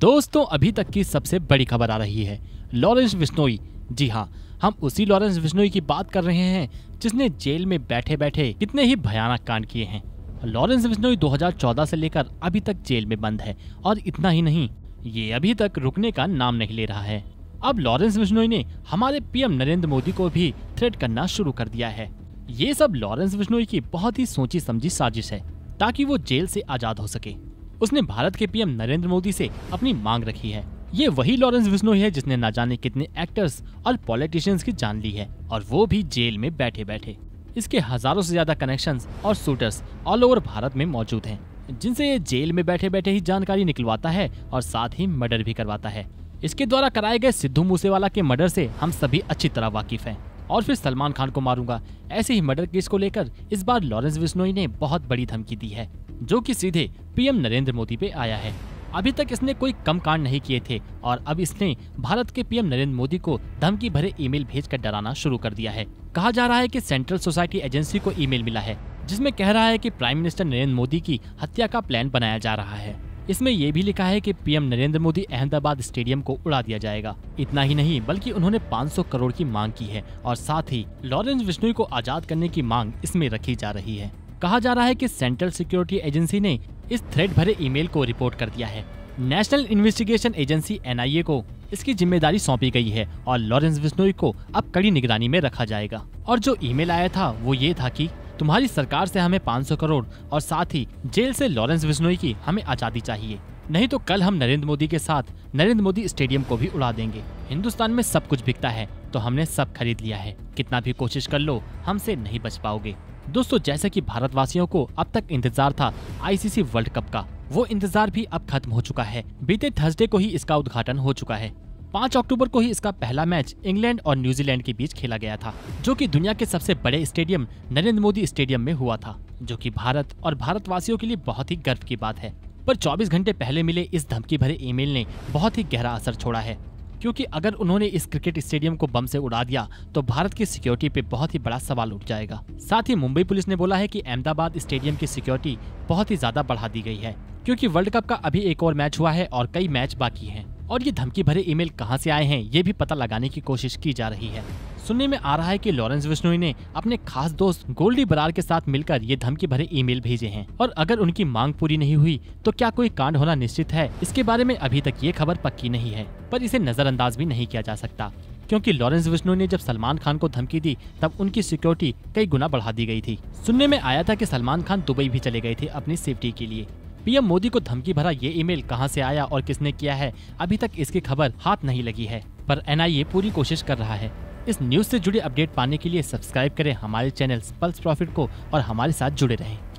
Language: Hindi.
दोस्तों अभी तक की सबसे बड़ी खबर आ रही है लॉरेंस बिश्नोई जी हाँ हम उसी लॉरेंस बिश्नोई की बात कर रहे हैं जिसने जेल में बैठे बैठे कितने ही भयानक कांड किए हैं लॉरेंस बिश्नोई 2014 से लेकर अभी तक जेल में बंद है और इतना ही नहीं ये अभी तक रुकने का नाम नहीं ले रहा है अब लॉरेंस बिश्नोई ने हमारे पीएम नरेंद्र मोदी को भी थ्रेड करना शुरू कर दिया है ये सब लॉरेंस बिश्नोई की बहुत ही सोची समझी साजिश है ताकि वो जेल से आजाद हो सके उसने भारत के पीएम नरेंद्र मोदी से अपनी मांग रखी है ये वही लॉरेंस बिश्नोई है जिसने ना जाने कितने एक्टर्स और पॉलिटिशियंस की जान ली है और वो भी जेल में बैठे बैठे इसके हजारों से ज्यादा कनेक्शन और शूटर्स ऑल ओवर भारत में मौजूद है जिनसे ये जेल में बैठे बैठे ही जानकारी निकलवाता है और साथ ही मर्डर भी करवाता है इसके द्वारा कराए गए सिद्धू मूसेवाला के मर्डर से हम सभी अच्छी तरह वाकिफ हैं और फिर सलमान खान को मारूंगा ऐसे ही मर्डर केस को लेकर इस बार लॉरेंस बिश्नोई ने बहुत बड़ी धमकी दी है जो कि सीधे पीएम नरेंद्र मोदी पे आया है अभी तक इसने कोई कम कांड नहीं किए थे और अब इसने भारत के पीएम नरेंद्र मोदी को धमकी भरे ईमेल भेजकर डराना शुरू कर दिया है कहा जा रहा है कि सेंट्रल सोसाइटी एजेंसी को ईमेल मिला है जिसमें कह रहा है कि प्राइम मिनिस्टर नरेंद्र मोदी की हत्या का प्लान बनाया जा रहा है इसमें यह भी लिखा है कि पीएम नरेंद्र मोदी अहमदाबाद स्टेडियम को उड़ा दिया जाएगा इतना ही नहीं बल्कि उन्होंने 500 करोड़ की मांग की है और साथ ही लॉरेंस बिश्नोई को आजाद करने की मांग इसमें रखी जा रही है कहा जा रहा है कि सेंट्रल सिक्योरिटी एजेंसी ने इस थ्रेड भरे ईमेल को रिपोर्ट कर दिया है नेशनल इन्वेस्टिगेशन एजेंसी एन को इसकी जिम्मेदारी सौंपी गई है और लॉरेंस बिश्नोई को अब कड़ी निगरानी में रखा जाएगा और जो ईमेल आया था वो ये था कि तुम्हारी सरकार से हमें 500 करोड़ और साथ ही जेल से लॉरेंस बिश्नोई की हमें आज़ादी चाहिए नहीं तो कल हम नरेंद्र मोदी के साथ नरेंद्र मोदी स्टेडियम को भी उड़ा देंगे हिंदुस्तान में सब कुछ बिकता है तो हमने सब खरीद लिया है कितना भी कोशिश कर लो हमसे नहीं बच पाओगे दोस्तों जैसे कि भारतवासियों को अब तक इंतजार था आईसीसी वर्ल्ड कप का वो इंतजार भी अब खत्म हो चुका है बीते थर्सडे को ही इसका उद्घाटन हो चुका है 5 अक्टूबर को ही इसका पहला मैच इंग्लैंड और न्यूजीलैंड के बीच खेला गया था जो कि दुनिया के सबसे बड़े स्टेडियम नरेंद्र मोदी स्टेडियम में हुआ था जो कि भारत और भारतवासियों के लिए बहुत ही गर्व की बात है पर 24 घंटे पहले मिले इस धमकी भरे ईमेल ने बहुत ही गहरा असर छोड़ा है क्योंकि अगर उन्होंने इस क्रिकेट स्टेडियम को बम से उड़ा दिया तो भारत की सिक्योरिटी पे बहुत ही बड़ा सवाल उठ जाएगा साथ ही मुंबई पुलिस ने बोला है कि अहमदाबाद स्टेडियम की सिक्योरिटी बहुत ही ज्यादा बढ़ा दी गई है क्योंकि वर्ल्ड कप का अभी एक और मैच हुआ है और कई मैच बाकी हैं। और ये धमकी भरे ईमेल कहां से आए हैं ये भी पता लगाने की कोशिश की जा रही है सुनने में आ रहा है कि लॉरेंस विश्नोई ने अपने खास दोस्त गोल्डी बरार के साथ मिलकर ये धमकी भरे ईमेल भेजे हैं और अगर उनकी मांग पूरी नहीं हुई तो क्या कोई कांड होना निश्चित है इसके बारे में अभी तक ये खबर पक्की नहीं है पर इसे नजरअंदाज भी नहीं किया जा सकता क्योंकि लॉरेंस विष्णु ने जब सलमान खान को धमकी दी तब उनकी सिक्योरिटी कई गुना बढ़ा दी गई थी सुनने में आया था कि सलमान खान दुबई भी चले गए थे अपनी सेफ्टी के लिए पीएम मोदी को धमकी भरा ये ईमेल कहां से आया और किसने किया है अभी तक इसकी खबर हाथ नहीं लगी है पर एनआईए पूरी कोशिश कर रहा है इस न्यूज से जुड़ी अपडेट पाने के लिए सब्सक्राइब करें हमारे चैनल पल्स प्रॉफिट को और हमारे साथ जुड़े रहें